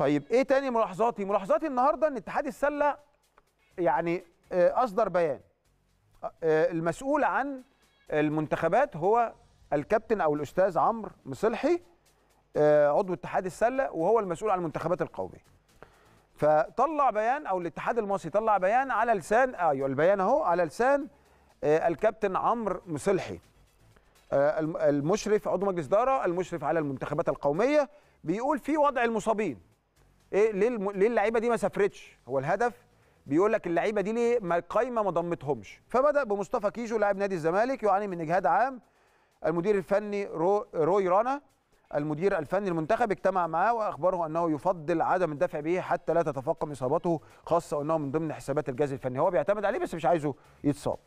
طيب ايه تاني ملاحظاتي ملاحظاتي النهارده ان اتحاد السله يعني آه، اصدر بيان آه، آه، المسؤول عن المنتخبات هو الكابتن او الاستاذ عمرو مصلحي عضو اتحاد السله وهو المسؤول عن المنتخبات القوميه فطلع بيان او الاتحاد المصري طلع بيان على لسان ايوه البيان اهو على لسان الكابتن عمرو مصلحي المشرف عضو مجلس اداره المشرف على المنتخبات القوميه بيقول في وضع المصابين ايه ليه ليه اللعيبه دي ما سافرتش هو الهدف بيقول لك اللعيبه دي ليه ما القايمه ما ضمتهمش فبدا بمصطفى كيشو لاعب نادي الزمالك يعاني من اجهاد عام المدير الفني رو روي رانا المدير الفني المنتخب اجتمع معاه واخبره انه يفضل عدم الدفع به حتى لا تتفاقم اصابته خاصه انه من ضمن حسابات الجهاز الفني هو بيعتمد عليه بس مش عايزه يتصاب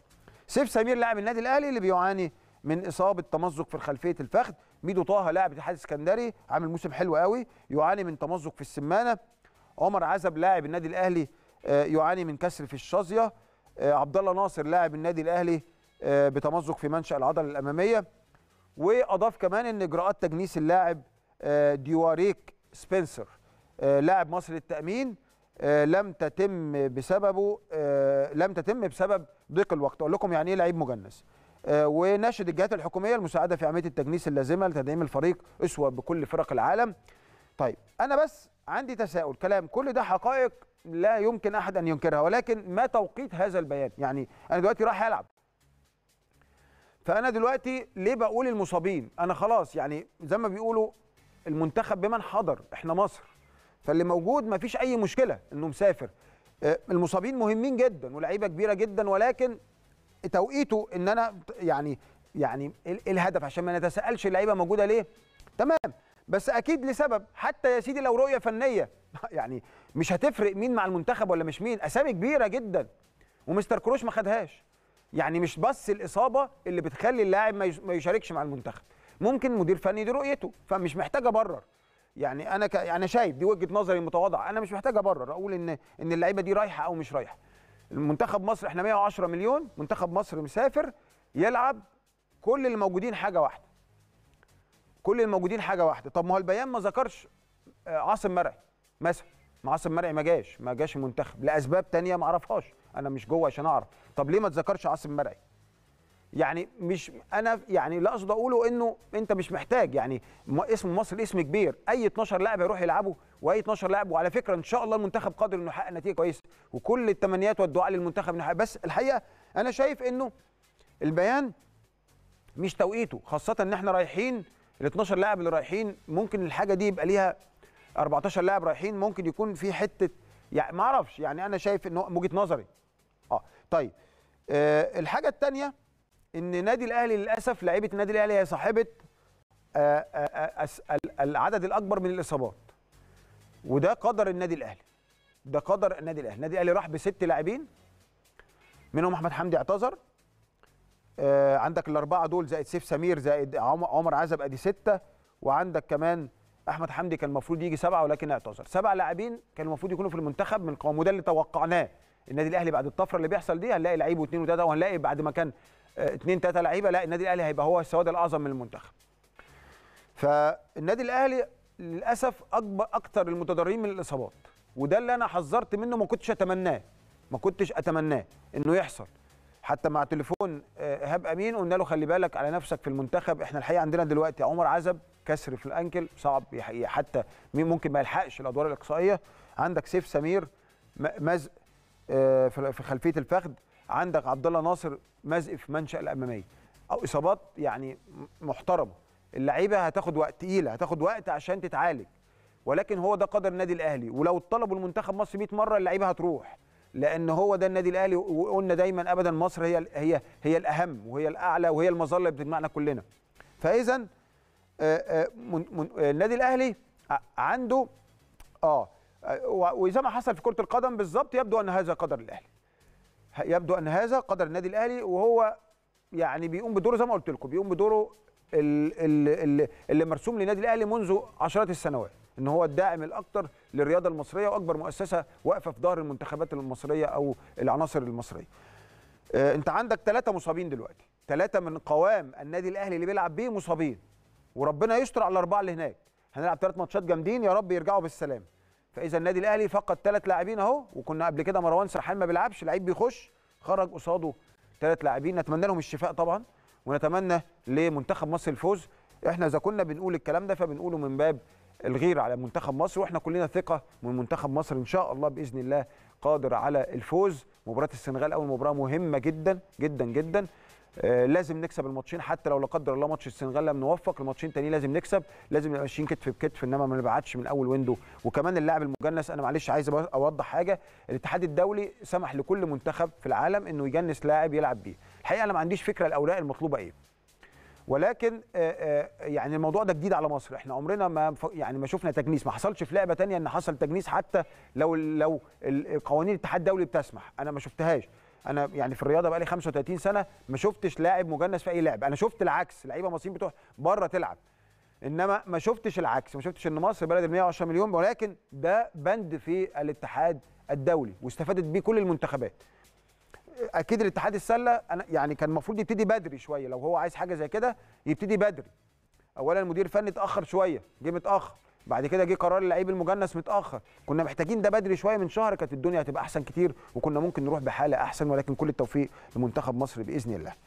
سيف سمير لاعب النادي الاهلي اللي بيعاني من اصابه تمزق في خلفيه الفخذ ميدو طه لاعب الاتحاد اسكندري عامل موسم حلو قوي يعاني من تمزق في السمانه عمر عزب لاعب النادي الاهلي آه، يعاني من كسر في الشظيه آه، عبد الله ناصر لاعب النادي الاهلي آه، بتمزق في منشأ العضله الاماميه واضاف كمان ان اجراءات تجنيس اللاعب ديواريك سبنسر لاعب مصر للتامين لم تتم بسببه لم تتم بسبب ضيق الوقت اقول لكم يعني ايه لعيب مجنس آه، وناشد الجهات الحكوميه المساعده في عمليه التجنيس اللازمه لتدعيم الفريق اسوه بكل فرق العالم. طيب انا بس عندي تساؤل كلام كل ده حقائق لا يمكن احد ان ينكرها ولكن ما توقيت هذا البيان؟ يعني انا دلوقتي رايح العب فانا دلوقتي ليه بقول المصابين انا خلاص يعني زي ما بيقولوا المنتخب بمن حضر احنا مصر فاللي موجود ما فيش اي مشكله انه مسافر آه، المصابين مهمين جدا ولاعيبه كبيره جدا ولكن توقيته ان انا يعني يعني الهدف عشان ما نتساءلش اللعيبه موجوده ليه تمام بس اكيد لسبب حتى يا سيدي لو رؤيه فنيه يعني مش هتفرق مين مع المنتخب ولا مش مين اسامي كبيره جدا ومستر كروش ما خدهاش يعني مش بس الاصابه اللي بتخلي اللاعب ما يشاركش مع المنتخب ممكن مدير فني دي رؤيته فمش محتاج ابرر يعني انا ك... انا شايف دي وجهه نظري المتواضعه انا مش محتاج ابرر اقول ان ان اللعيبه دي رايحه او مش رايحه المنتخب مصر احنا 110 مليون منتخب مصر مسافر يلعب كل اللي موجودين حاجه واحده كل اللي موجودين حاجه واحده طب ما هو البيان ما ذكرش آه، عاصم مرعي مثلا ما عاصم مرعي ما جاش ما جاش المنتخب لاسباب تانية ما اعرفهاش انا مش جوه عشان اعرف طب ليه ما تذكرش عاصم مرعي يعني مش انا يعني لا اقصد اقوله انه انت مش محتاج يعني اسم مصر اسم كبير اي 12 لاعب هيروح يلعبوا واي 12 لاعب وعلى فكره ان شاء الله المنتخب قادر انه يحقق نتيجه كويسه وكل التمنيات والدعاء للمنتخب انه بس الحقيقه انا شايف انه البيان مش توقيته خاصه ان احنا رايحين ال 12 لاعب اللي رايحين ممكن الحاجه دي يبقى ليها 14 لاعب رايحين ممكن يكون في حته يعني ما اعرفش يعني انا شايف انه وجهه نظري اه طيب آه الحاجه الثانيه ان نادي الاهلي للاسف لعيبه النادي الاهلي هي صاحبه آه، آه، آه، العدد الاكبر من الاصابات وده قدر النادي الاهلي ده قدر النادي الاهلي النادي الاهلي راح بست لاعبين منهم احمد حمدي اعتذر آه عندك الاربعه دول زائد سيف سمير زائد عمر عزب ادي سته وعندك كمان احمد حمدي كان المفروض يجي سبعه ولكن اعتذر سبع لاعبين كان المفروض يكونوا في المنتخب من القوام وده اللي توقعناه النادي الاهلي بعد الطفره اللي بيحصل دي هنلاقي لعيب واثنين وثلاثه وهنلاقي بعد ما كان اثنين آه، ثلاثه لعيبه لا النادي الاهلي هيبقى هو السواد الاعظم من المنتخب. فالنادي الاهلي للاسف اكبر اكثر المتضررين من الاصابات وده اللي انا حذرت منه ما كنتش اتمناه ما كنتش اتمناه انه يحصل حتى مع تليفون آه، ايهاب امين قلنا له خلي بالك على نفسك في المنتخب احنا الحقيقه عندنا دلوقتي عمر عزب كسر في الانكل صعب حتى مين ممكن ما يلحقش الادوار الاقصائيه عندك سيف سمير مزق آه، في خلفيه الفخذ عندك عبد الله ناصر مزق في منشا الاماميه او اصابات يعني محترمه اللعيبه هتاخد وقت تقيله هتاخد وقت عشان تتعالج ولكن هو ده قدر النادي الاهلي ولو طلبوا المنتخب مصر 100 مره اللعيبه هتروح لان هو ده النادي الاهلي وقلنا دايما ابدا مصر هي هي هي الاهم وهي الاعلى وهي المظله اللي بتجمعنا كلنا فاذا آه، آه، النادي الاهلي عنده اه أه، واذا ما حصل في كره القدم بالظبط يبدو ان هذا قدر الاهلي يبدو ان هذا قدر النادي الاهلي وهو يعني بيقوم بدوره زي ما قلت لكم بيقوم بدوره اللي, اللي مرسوم للنادي الاهلي منذ عشرات السنوات ان هو الداعم الاكثر للرياضه المصريه واكبر مؤسسه واقفه في ظهر المنتخبات المصريه او العناصر المصريه أه، انت عندك ثلاثه مصابين دلوقتي ثلاثه من قوام النادي الاهلي اللي بيلعب بيه مصابين وربنا يستر على الاربعه اللي هناك هنلعب ثلاث ماتشات جامدين يا رب يرجعوا بالسلامه فاذا النادي الاهلي فقد ثلاث لاعبين اهو وكنا قبل كده مروان سرحان ما بيلعبش لعيب بيخش خرج قصاده ثلاث لاعبين نتمنى لهم الشفاء طبعا ونتمنى لمنتخب مصر الفوز احنا اذا كنا بنقول الكلام ده فبنقوله من باب الغير على منتخب مصر واحنا كلنا ثقه من منتخب مصر ان شاء الله باذن الله قادر على الفوز مباراه السنغال اول مباراه مهمه جدا جدا جدا آه، لازم نكسب الماتشين حتى لو لا قدر الله ماتش السنغال لم نوفق الماتشين تاني لازم نكسب لازم نبقى ماشيين كتف بكتف انما ما نبعدش من اول ويندو وكمان اللاعب المجنس انا معلش عايز اوضح حاجه الاتحاد الدولي سمح لكل منتخب في العالم انه يجنس لاعب يلعب بيه الحقيقه انا ما عنديش فكره الاوراق المطلوبه ايه ولكن آه، آه، يعني الموضوع ده جديد على مصر احنا عمرنا ما يعني ما شفنا تجنيس ما حصلش في لعبه تانية ان حصل تجنيس حتى لو لو قوانين الاتحاد الدولي بتسمح انا ما شفتهاش انا يعني في الرياضه بقى لي 35 سنه ما شفتش لاعب مجنس في اي لعبه انا شفت العكس لعيبه مصريين بتروح بره تلعب انما ما شفتش العكس ما شفتش ان مصر بلد ال 110 مليون ولكن ده بند في الاتحاد الدولي واستفادت بيه كل المنتخبات اكيد الاتحاد السله انا يعني كان المفروض يبتدي بدري شويه لو هو عايز حاجه زي كده يبتدي بدري اولا المدير الفني اتاخر شويه جه متاخر بعد كده جه قرار اللعيب المجنس متاخر كنا محتاجين ده بدري شويه من شهر كانت الدنيا هتبقى احسن كتير وكنا ممكن نروح بحاله احسن ولكن كل التوفيق لمنتخب مصر باذن الله